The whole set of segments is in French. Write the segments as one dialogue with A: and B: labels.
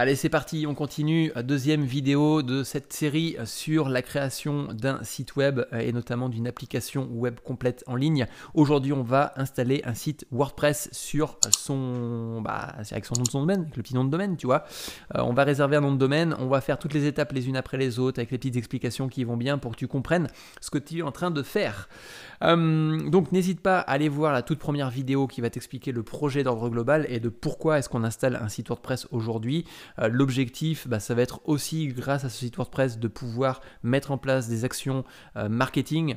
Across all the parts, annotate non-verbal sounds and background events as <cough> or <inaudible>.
A: Allez, c'est parti, on continue. Deuxième vidéo de cette série sur la création d'un site web et notamment d'une application web complète en ligne. Aujourd'hui, on va installer un site WordPress sur son, bah, avec son nom de son domaine, avec le petit nom de domaine, tu vois. Euh, on va réserver un nom de domaine, on va faire toutes les étapes les unes après les autres avec les petites explications qui vont bien pour que tu comprennes ce que tu es en train de faire. Hum, donc, n'hésite pas à aller voir la toute première vidéo qui va t'expliquer le projet d'ordre global et de pourquoi est-ce qu'on installe un site WordPress aujourd'hui. Euh, l'objectif, bah, ça va être aussi grâce à ce site WordPress de pouvoir mettre en place des actions euh, marketing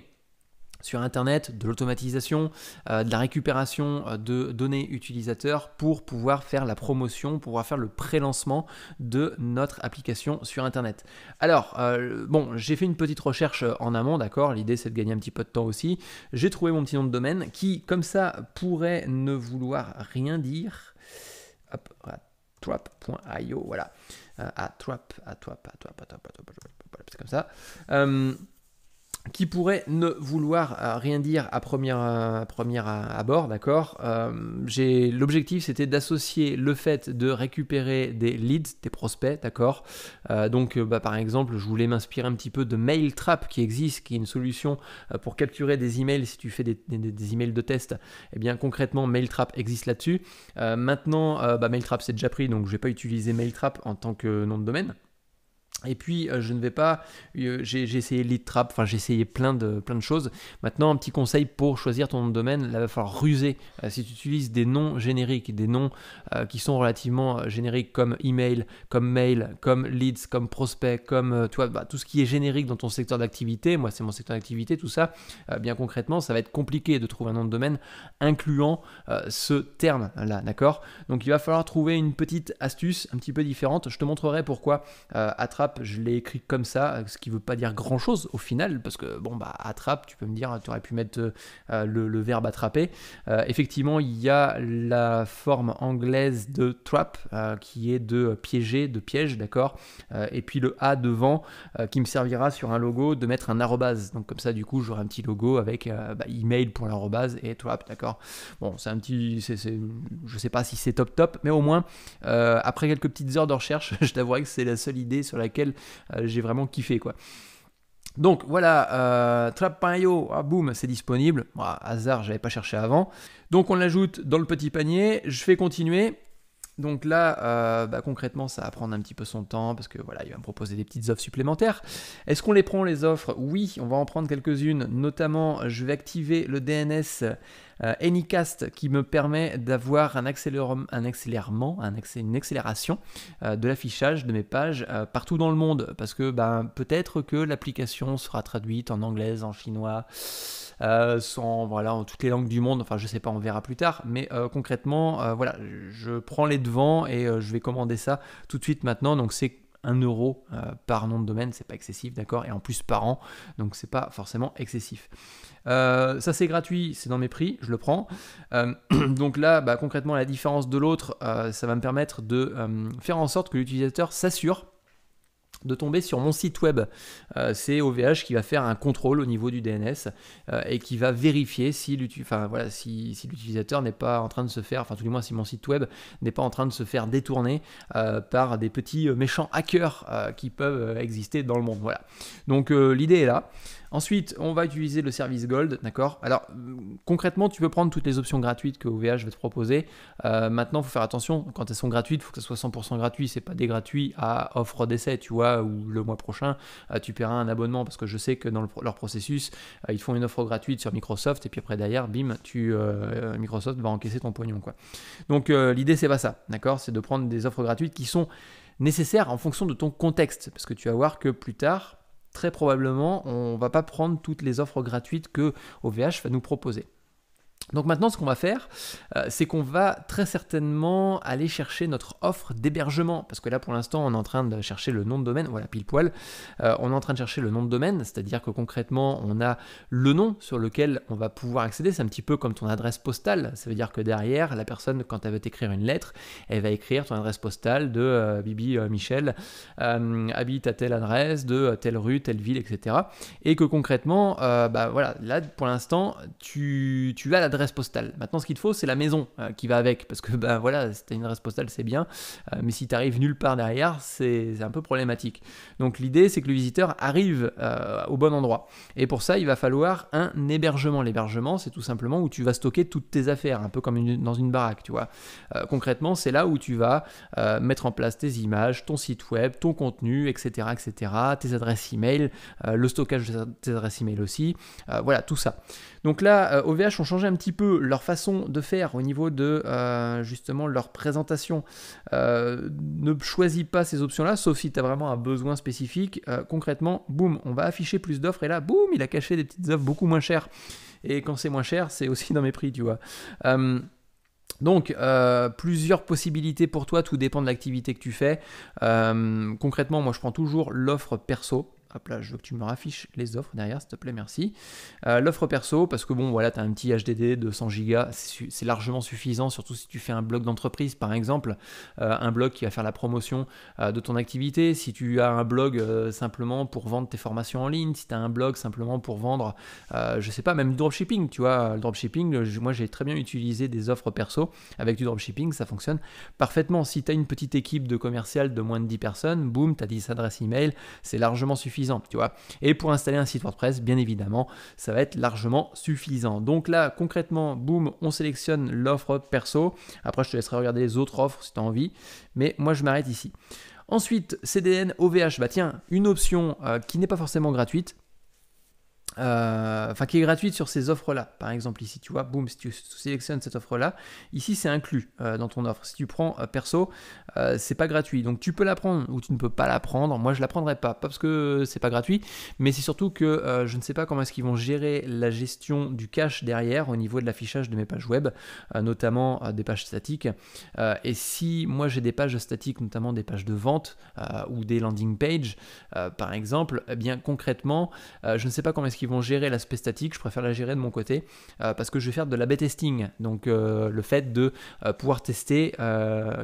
A: sur Internet, de l'automatisation, euh, de la récupération de données utilisateurs pour pouvoir faire la promotion, pour pouvoir faire le pré-lancement de notre application sur Internet. Alors, bon, j'ai fait une petite recherche en amont, d'accord, l'idée c'est de gagner un petit peu de temps aussi. J'ai trouvé mon petit nom de domaine qui, comme ça, pourrait ne vouloir rien dire. Hop, Trap.io, voilà. à Trap, à Trap, à Trap, à Trap, à Trap, comme ça qui pourrait ne vouloir euh, rien dire à première, euh, euh, abord, d'accord L'objectif, c'était d'associer le fait de récupérer des leads, des prospects, d'accord Donc, bah, par exemple, je voulais m'inspirer un petit peu de MailTrap qui existe, qui est une solution pour capturer des emails si tu fais des, emails de test. Eh bien, concrètement, MailTrap existe là-dessus. maintenant, bah, MailTrap, c'est déjà pris, donc je ne vais pas utiliser MailTrap en tant que nom de domaine. Et puis, euh, je ne vais pas. Euh, j'ai essayé Lead Trap, enfin, j'ai essayé plein de, plein de choses. Maintenant, un petit conseil pour choisir ton nom de domaine, là, il va falloir ruser. Euh, si tu utilises des noms génériques, des noms qui sont relativement génériques comme email, comme mail, comme leads, comme prospect, comme tu bah, tout ce qui est générique dans ton secteur d'activité, moi, c'est mon secteur d'activité, tout ça, bien concrètement, ça va être compliqué de trouver un nom de domaine incluant ce terme-là, d'accord Donc, il va falloir trouver une petite astuce un petit peu différente. Je te montrerai pourquoi attrape je l'ai écrit comme ça, ce qui veut pas dire grand chose au final, parce que bon, bah, attrape, tu peux me dire, tu aurais pu mettre euh, euh, le, verbe attraper. Euh, effectivement, il y a la forme anglaise de trap qui est de piéger, de piège, d'accord Et puis le A devant qui me servira sur un logo de mettre un arrobase. Donc comme ça, du coup, j'aurai un petit logo avec bah, email pour l'arrobase et trap, d'accord Bon, c'est un petit. Je je sais pas si c'est top top, mais au moins, après quelques petites heures de recherche, <laughs> je t'avouerai que c'est la seule idée sur laquelle euh, j'ai vraiment kiffé quoi. Donc voilà, euh, Trap.io, ah, boum, c'est disponible. hasard, j'avais pas cherché avant. Donc on l'ajoute dans le petit panier. Je fais continuer. Donc là, euh, bah, concrètement, ça va prendre un petit peu son temps parce que voilà, il va me proposer des petites offres supplémentaires. Est-ce qu'on les prend les offres Oui, on va en prendre quelques-unes. Notamment, je vais activer le DNS euh, Anycast qui me permet d'avoir un, un accélérement, un accès une accélération euh, de l'affichage de mes pages euh, partout dans le monde. Parce que ben, peut-être que l'application sera traduite en anglais, en chinois, sans voilà, en toutes les langues du monde. Enfin, je sais pas, on verra plus tard. Mais concrètement, voilà, je prends les devants et je vais commander ça tout de suite maintenant. Donc c'est 1 euro euh, par nom de domaine, c'est pas excessif, d'accord Et en plus par an, donc c'est pas forcément excessif. Euh, ça c'est gratuit, c'est dans mes prix, je le prends. Euh, <clears throat> donc là, bah, concrètement, la différence de l'autre, ça va me permettre de faire en sorte que l'utilisateur s'assure de tomber sur mon site web. Euh, c'est OVH qui va faire un contrôle au niveau du DNS euh, et qui va vérifier si l'utilisateur voilà, si, n'est pas en train de se faire, enfin tout du moins si mon site web n'est pas en train de se faire détourner euh, par des petits méchants hackers qui peuvent exister dans le monde. Voilà. Donc l'idée est là. Ensuite, on va utiliser le service Gold, d'accord Alors, euh, concrètement, tu peux prendre toutes les options gratuites que OVH va te proposer. Euh, maintenant, il faut faire attention, quand elles sont gratuites, il faut que ce soit 100% gratuit, ce n'est pas des gratuits à offre d'essai, tu vois, ou le mois prochain, euh, tu paieras un abonnement, parce que je sais que dans leur processus, ils font une offre gratuite sur Microsoft, et puis après, derrière, bim, tu, Microsoft va encaisser ton pognon, quoi. Donc, l'idée, l'idée, c'est pas ça, d'accord C'est de prendre des offres gratuites qui sont nécessaires en fonction de ton contexte, parce que tu vas voir que plus tard, très probablement on va pas prendre toutes les offres gratuites que OVH va nous proposer. Donc maintenant, ce qu'on va faire, euh, c'est qu'on va très certainement aller chercher notre offre d'hébergement, parce que là, pour l'instant, on est en train de chercher le nom de domaine, voilà, pile poil, euh, on est en train de chercher le nom de domaine, c'est-à-dire que concrètement, on a le nom sur lequel on va pouvoir accéder, c'est un petit peu comme ton adresse postale, ça veut dire que derrière, la personne, quand elle veut t'écrire une lettre, elle va écrire ton adresse postale de euh, Bibi Michel, habite à telle adresse, de telle rue, telle ville, etc. Et que concrètement, bah voilà, là, pour l'instant, tu, tu as l'adresse postale. Maintenant, ce qu'il te faut, c'est la maison euh, qui va avec, parce que <laughs> ben voilà, si une adresse postale, c'est bien, euh, mais si tu arrives nulle part derrière, c'est un peu problématique. Donc l'idée, c'est que le visiteur arrive euh, au bon endroit. Et pour ça, il va falloir un hébergement. L'hébergement, c'est tout simplement où tu vas stocker toutes tes affaires, un peu comme dans une baraque, tu vois. concrètement, c'est là où tu vas mettre en place tes images, ton site web, ton contenu, etc., etc., tes adresses email, le stockage de tes adresses email aussi, voilà, tout ça. Donc là, OVH ont changé un petit peu leur façon de faire au niveau de euh, justement leur présentation. Euh, ne choisis pas ces options-là, sauf si tu as vraiment un besoin spécifique. Euh, concrètement, boum, on va afficher plus d'offres et là, boum, il a caché des petites offres beaucoup moins chères. Et quand c'est moins cher, c'est aussi dans mes prix, tu vois. Donc, plusieurs possibilités pour toi, tout dépend de l'activité que tu fais. concrètement, moi, je prends toujours l'offre perso hop là, je veux que tu me raffiches les offres derrière, s'il te plaît, merci. Euh, l'offre perso, parce que bon, voilà, tu as un petit HDD de 100 Go, c'est largement suffisant, surtout si tu fais un blog d'entreprise, par exemple, euh, un blog qui va faire la promotion euh, de ton activité, si tu as un blog simplement pour vendre tes formations en ligne, si tu as un blog simplement pour vendre, je sais pas, même dropshipping, tu vois, le dropshipping, moi j'ai très bien utilisé des offres perso avec du dropshipping, ça fonctionne parfaitement. Si tu as une petite équipe de commercial de moins de 10 personnes, boum, tu as 10 adresses email, c'est largement suffisant tu vois. Et pour installer un site WordPress, bien évidemment, ça va être largement suffisant. Donc là, concrètement, boum, on sélectionne l'offre perso. Après, je te laisserai regarder les autres offres si tu as envie, mais moi, je m'arrête ici. Ensuite, CDN, OVH, bah tiens, une option euh, qui n'est pas forcément gratuite, euh, enfin qui est gratuite sur ces offres-là. Par exemple ici, tu vois, boum, si tu sélectionnes cette offre-là, ici c'est inclus euh, dans ton offre. Si tu prends euh, perso, c'est pas gratuit. Donc tu peux la prendre ou tu ne peux pas la prendre. Moi je la prendrai pas, parce que c'est pas gratuit, mais c'est surtout que je ne sais pas comment est-ce qu'ils vont gérer la gestion du cache derrière au niveau de l'affichage de mes pages web, notamment des pages statiques. et si moi j'ai des pages statiques, notamment des pages de vente ou des landing pages, par exemple, eh bien concrètement, je ne sais pas comment est-ce qui vont gérer l'aspect statique, je préfère la gérer de mon côté euh, parce que je vais faire de la beta testing. Donc euh, le fait de euh, pouvoir tester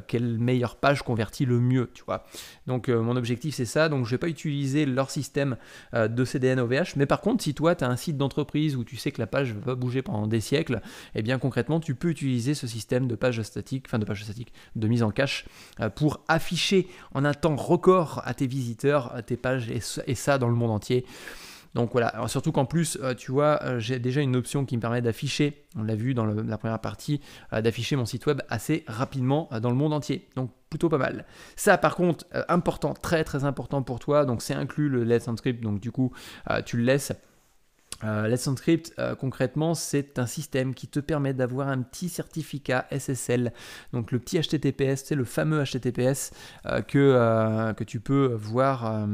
A: quelle meilleure page convertit le mieux, tu vois. Donc mon objectif c'est ça. Donc je vais pas utiliser leur système de CDN OVH, mais par contre si toi tu as un site d'entreprise où tu sais que la page va pas bouger pendant des siècles, et eh bien concrètement tu peux utiliser ce système de page statique, enfin de page statique, de mise en cache pour afficher en un temps record à tes visiteurs tes pages et ça dans le monde entier. Donc voilà, surtout qu'en plus, euh, tu vois, euh, j'ai déjà une option qui me permet d'afficher, on l'a vu dans la première partie, euh, d'afficher mon site web assez rapidement dans le monde entier. Donc plutôt pas mal. Ça par contre, important, très très important pour toi, donc c'est inclus le Let's Script, donc du coup, tu le laisses, euh, Let's Encrypt, euh, concrètement, c'est un système qui te permet d'avoir un petit certificat SSL, donc le petit HTTPS, c'est le fameux HTTPS euh, que, tu peux voir,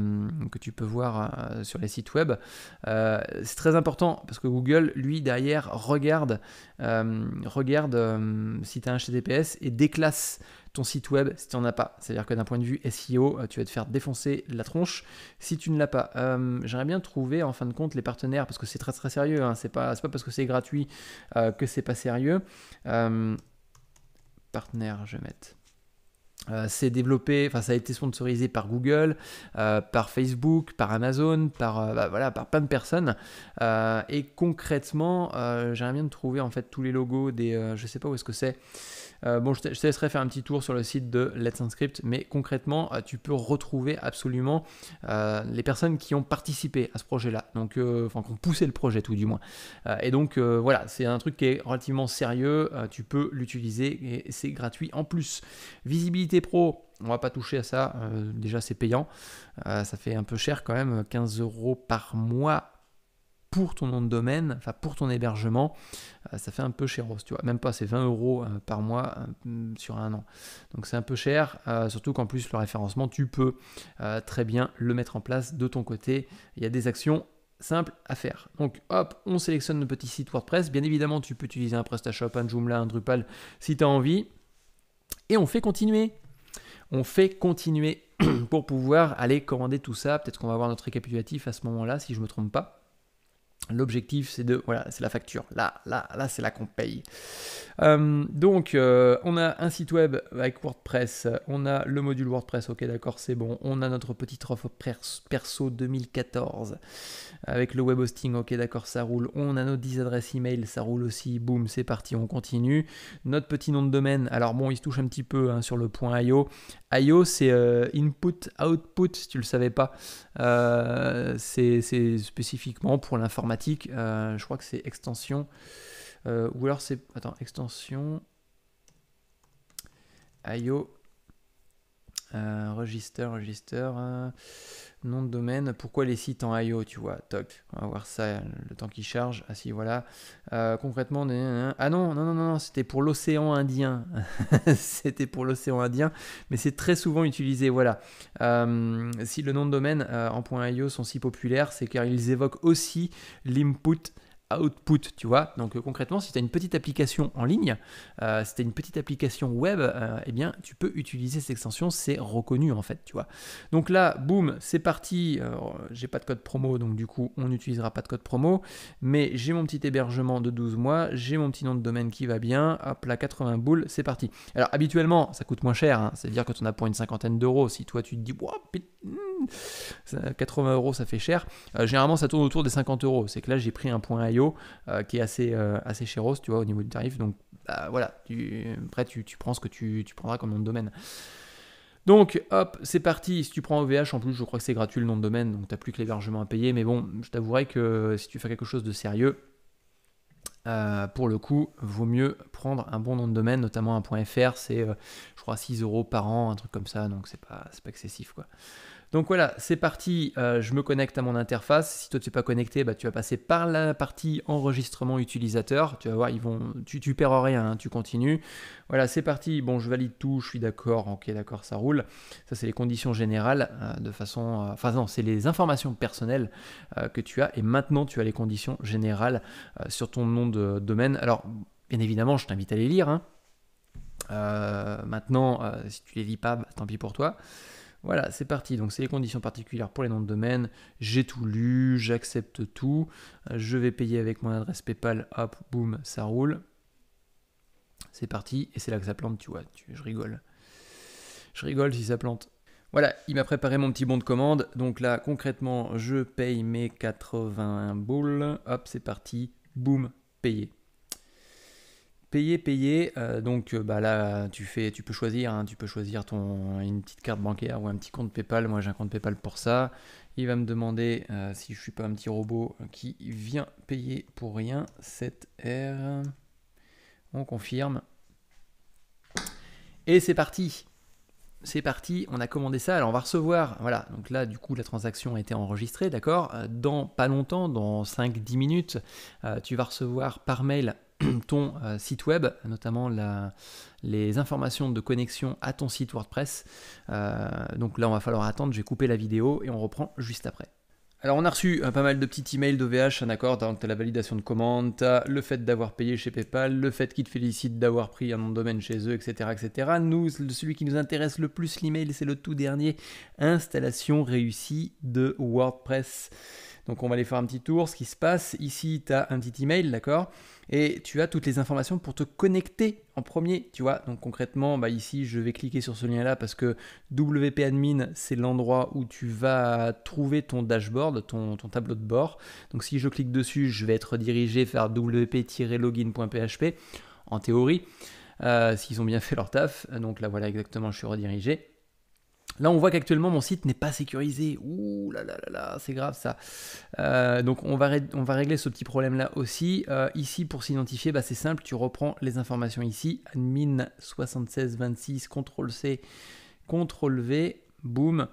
A: que tu peux voir sur les sites web. c'est très important parce que Google, lui, derrière, regarde, regarde si tu as un HTTPS et déclasse ton site web si tu n'en as pas. C'est-à-dire que d'un point de vue SEO, euh, tu vas te faire défoncer la tronche si tu ne l'as pas. Euh, j'aimerais bien trouver en fin de compte les partenaires parce que c'est très très sérieux. Hein. C'est pas, pas parce que c'est gratuit euh, que c'est pas sérieux. Euh, partenaire, je vais mettre euh, c'est développé, enfin ça a été sponsorisé par Google, euh, par Facebook, par Amazon, par euh, bah, voilà, par plein de personnes. et concrètement, j'aimerais bien de trouver en fait tous les logos des, je sais pas où est-ce que c'est. bon, je te, je laisserai faire un petit tour sur le site de Let's script mais concrètement, tu peux retrouver absolument les personnes qui ont participé à ce projet-là, donc enfin qui ont poussé le projet tout du moins. et donc voilà, c'est un truc qui est relativement sérieux, tu peux l'utiliser et c'est gratuit en plus. Visibilité pro, on va pas toucher à ça. Euh, déjà, c'est payant. Euh, ça fait un peu cher quand même, 15 euros par mois pour ton nom de domaine, enfin pour ton hébergement, euh, ça fait un peu cher, tu vois. Même pas, c'est 20 euros par mois sur un an. Donc c'est un peu cher, surtout qu'en plus le référencement, tu peux très bien le mettre en place de ton côté. Il y a des actions simples à faire. Donc hop, on sélectionne le petit site WordPress. Bien évidemment, tu peux utiliser un PrestaShop, un Joomla, un Drupal si tu as envie. Et on fait continuer on fait continuer <clears throat> pour pouvoir aller commander tout ça. Peut-être qu'on va avoir notre récapitulatif à ce moment-là, si je ne me trompe pas. L'objectif, c'est de. Voilà, c'est la facture. Là, là, là, c'est là qu'on paye. Euh, donc, euh, on a un site web avec WordPress, on a le module WordPress, ok, d'accord, c'est bon. On a notre petit offre perso 2014 avec le web hosting, ok, d'accord, ça roule. On a nos 10 adresses email, ça roule aussi, boum, c'est parti, on continue. Notre petit nom de domaine, alors bon, il se touche un petit peu hein, sur le point IO. IO, c'est euh, input, output, si tu le savais pas. c'est spécifiquement pour l'informatique, je crois que c'est extension. Euh, ou alors c'est... Attends, extension... IO. Euh, register, register. Euh, nom de domaine. Pourquoi les sites en IO, tu vois Toc. On va voir ça, le temps qui charge. Ah si, voilà. concrètement, ah non, non, non, non, c'était pour l'océan Indien. <laughs> c'était pour l'océan Indien, mais c'est très souvent utilisé, voilà. si le nom de domaine en .io sont si populaires, c'est car ils évoquent aussi l'input output, tu vois. Donc euh, concrètement, si tu as une petite application en ligne, euh, si tu une petite application web, euh, eh bien tu peux utiliser cette extension, c'est reconnu en fait, tu vois. Donc là, boum, c'est parti. J'ai pas de code promo, donc du coup, on n'utilisera pas de code promo, mais j'ai mon petit hébergement de 12 mois, j'ai mon petit nom de domaine qui va bien, hop là, 80 boules, c'est parti. Alors habituellement, ça coûte moins cher, hein. c'est-à-dire que tu en as pour une cinquantaine d'euros. Si toi tu te dis, wow, putain, 80 hmm, euros, ça fait cher. Euh, généralement, ça tourne autour des 50 euros. C'est que là, j'ai pris un point IO euh, qui est assez, euh, cher. tu vois, au niveau du tarif. Donc, bah, voilà. Tu, après, tu, prends ce que tu, prendras comme nom de domaine. Donc, hop, c'est parti. Si tu prends OVH, en plus, je crois que c'est gratuit le nom de domaine, donc t'as plus que l'hébergement à payer. Mais bon, je t'avouerai que si tu fais quelque chose de sérieux, pour le coup, vaut mieux prendre un bon nom de domaine, notamment un point .fr, c'est je crois 6 euros par an, un truc comme ça, donc c'est pas, pas excessif quoi. Donc voilà, c'est parti, euh, je me connecte à mon interface. Si toi tu n'es pas connecté, bah, tu vas passer par la partie enregistrement utilisateur. Tu vas voir, ils vont, tu, tu perds rien, hein, tu continues. Voilà, c'est parti. Bon, je valide tout, je suis d'accord, ok, d'accord, ça roule. Ça, c'est les conditions générales, euh, de façon. Euh, enfin, non, c'est les informations personnelles que tu as. Et maintenant, tu as les conditions générales sur ton nom de domaine. Alors, bien évidemment, je t'invite à les lire. Hein. maintenant, si tu les lis pas, bah, tant pis pour toi. Voilà, c'est parti. Donc c'est les conditions particulières pour les noms de domaine. J'ai tout lu, j'accepte tout. Euh, je vais payer avec mon adresse PayPal. Hop, boum, ça roule. C'est parti. Et c'est là que ça plante, tu vois. je rigole. Je rigole si ça plante. Voilà, il m'a préparé mon petit bon de commande. Donc là, concrètement, je paye mes 81 boules. Hop, c'est parti. Boum, payé payer, payer. Euh, donc euh, bah là, tu fais, tu peux choisir, hein. tu peux choisir ton une petite carte bancaire ou un petit compte PayPal. Moi, j'ai un compte PayPal pour ça. Il va me demander euh, si je ne suis pas un petit robot qui vient payer pour rien. 7R. On confirme. Et c'est parti. C'est parti, on a commandé ça, alors on va recevoir. Voilà, donc là, du coup, la transaction a été enregistrée, d'accord Dans pas longtemps, dans 5-10 minutes, tu vas recevoir par mail <clears throat> ton euh, site web, notamment la, les informations de connexion à ton site WordPress. Euh, donc là, on va falloir attendre, j'ai coupé la vidéo et on reprend juste après. Alors on a reçu euh, pas mal de petits emails d'OVH, un accord, donc hein, as la validation de commande, as le fait d'avoir payé chez PayPal, le fait qu'ils te félicitent d'avoir pris un nom de domaine chez eux, etc. etc. Nous, celui qui nous intéresse le plus, l'email, c'est le tout dernier, installation réussie de WordPress. Donc on va aller faire un petit tour, ce qui se passe. Ici, tu as un petit email, d'accord Et tu as toutes les informations pour te connecter en premier, tu vois. Donc concrètement, bah, ici, je vais cliquer sur ce lien-là parce que WP Admin, c'est l'endroit où tu vas trouver ton dashboard, ton, tableau de bord. Donc si je clique dessus, je vais être redirigé vers wp-login.php, en théorie, euh, s'ils ont bien fait leur taf. Donc là, voilà exactement, je suis redirigé. Là, on voit qu'actuellement, mon site n'est pas sécurisé. Ouh là là là là, c'est grave ça. Euh, donc, on va, on va, régler ce petit problème-là aussi. Euh, ici, pour s'identifier, bah, c'est simple, tu reprends les informations ici. Admin 7626, CTRL-C, CTRL-V, boum.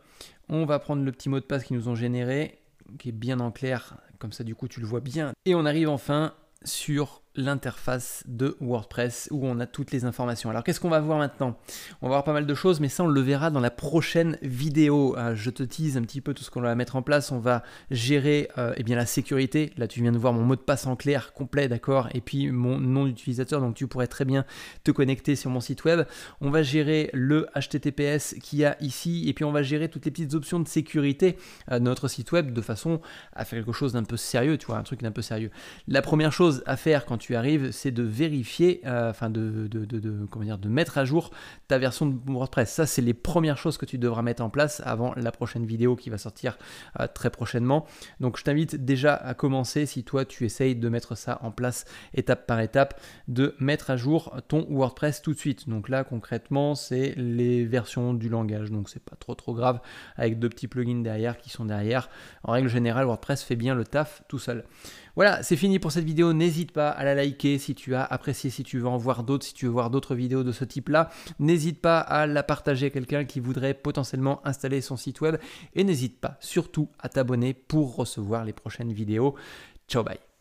A: On va prendre le petit mot de passe qu'ils nous ont généré, qui est bien en clair, comme ça, du coup, tu le vois bien. Et on arrive enfin sur l'interface de WordPress où on a toutes les informations. Alors qu'est-ce qu'on va voir maintenant On va voir pas mal de choses, mais ça on le verra dans la prochaine vidéo. Euh, je te tease un petit peu tout ce qu'on va mettre en place. On va gérer euh, eh bien, la sécurité. Là tu viens de voir mon mot de passe en clair complet, d'accord Et puis mon nom d'utilisateur, donc tu pourrais très bien te connecter sur mon site web. On va gérer le HTTPS qu'il y a ici, et puis on va gérer toutes les petites options de sécurité de notre site web de façon à faire quelque chose d'un peu sérieux, tu vois, un truc d'un peu sérieux. La première chose à faire quand tu arrives, c'est de vérifier, euh, enfin de, de, de, de, comment dire, de mettre à jour ta version de WordPress. Ça, c'est les premières choses que tu devras mettre en place avant la prochaine vidéo qui va sortir euh, très prochainement. Donc je t'invite déjà à commencer si toi tu essayes de mettre ça en place étape par étape, de mettre à jour ton WordPress tout de suite. Donc là concrètement c'est les versions du langage, donc c'est pas trop trop grave avec deux petits plugins derrière qui sont derrière. En règle générale WordPress fait bien le taf tout seul. Voilà, c'est fini pour cette vidéo. N'hésite pas à la liker si tu as apprécié, si tu veux en voir d'autres, si tu veux voir d'autres vidéos de ce type-là. N'hésite pas à la partager à quelqu'un qui voudrait potentiellement installer son site web. Et n'hésite pas surtout à t'abonner pour recevoir les prochaines vidéos. Ciao, bye